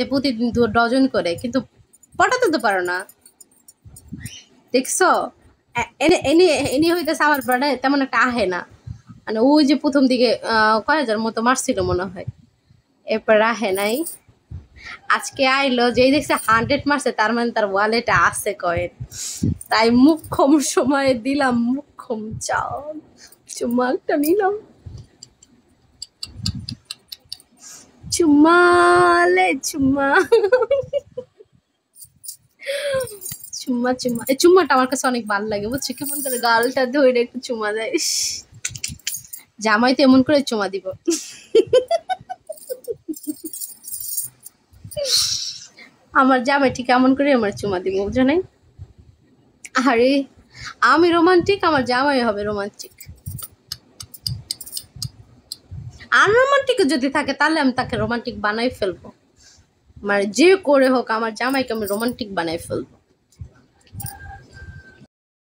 যে প্রতি ডজন করে কিন্তু পটাতে তো পারো না দেখছো এনে এনে এনে হইতেছে আমার পাড়ায় তেমন একটা আহে না মানে ওই যে প্রথম দিকে কয় হাজার মতো মারছিল মনে হয় এরপর আহে নাই আজকে আইলো যেই দেখছে হান্ড্রেড মারছে তার মানে তার ওয়ালেটে আছে কয়েন তাই মুখ্যম সময়ে দিলাম মুখ্যম চাও চুমা একটা নিলাম চুম্মা తాలే చుమ్మా চুম্মা চুম্মা এই চুম্মাটা আমার কাছে অনেক ভালো লাগে বুঝছো কেমন করে গালটা ধরে একটু চুমা দেয় জামাই তো এমন করে চুমা দিব আমার জামাই ঠিক এমন করে আমার চুমা দিব বুঝো নাই আরে আমি রোমান্টিক আমার জামাই হবে রোমান্টিক আনরোমান্টিকও যদি থাকে তাহলে আমি তাকে রোমান্টিক বানাই ফেলবো মানে যে করে হোক আমার জামাইকে আমি রোমান্টিক বানাই ফেলবো